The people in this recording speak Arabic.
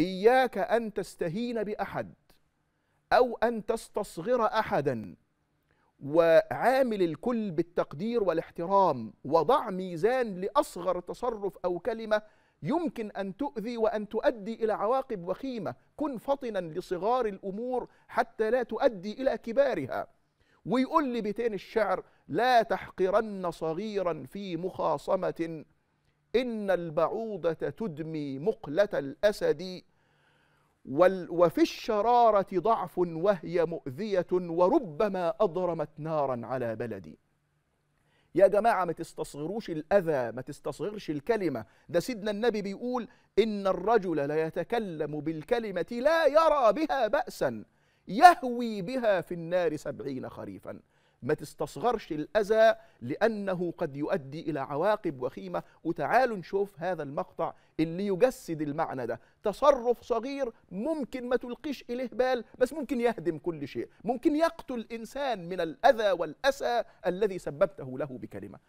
اياك ان تستهين باحد او ان تستصغر احدا وعامل الكل بالتقدير والاحترام وضع ميزان لاصغر تصرف او كلمه يمكن ان تؤذي وان تؤدي الى عواقب وخيمه كن فطنا لصغار الامور حتى لا تؤدي الى كبارها ويقول لي بيتين الشعر لا تحقرن صغيرا في مخاصمه إن البعوضة تدمي مقلة الأسد وفي الشرارة ضعف وهي مؤذية وربما أضرمت نارا على بلدي يا جماعة ما تستصغروش الأذى ما تستصغرش الكلمة ده سيدنا النبي بيقول إن الرجل لا يتكلم بالكلمة لا يرى بها بأسا يهوي بها في النار سبعين خريفا ما تستصغرش الأذى لأنه قد يؤدي إلى عواقب وخيمة وتعالوا نشوف هذا المقطع اللي يجسد المعنى ده تصرف صغير ممكن ما تلقيش إليه بال بس ممكن يهدم كل شيء ممكن يقتل إنسان من الأذى والأسى الذي سببته له بكلمة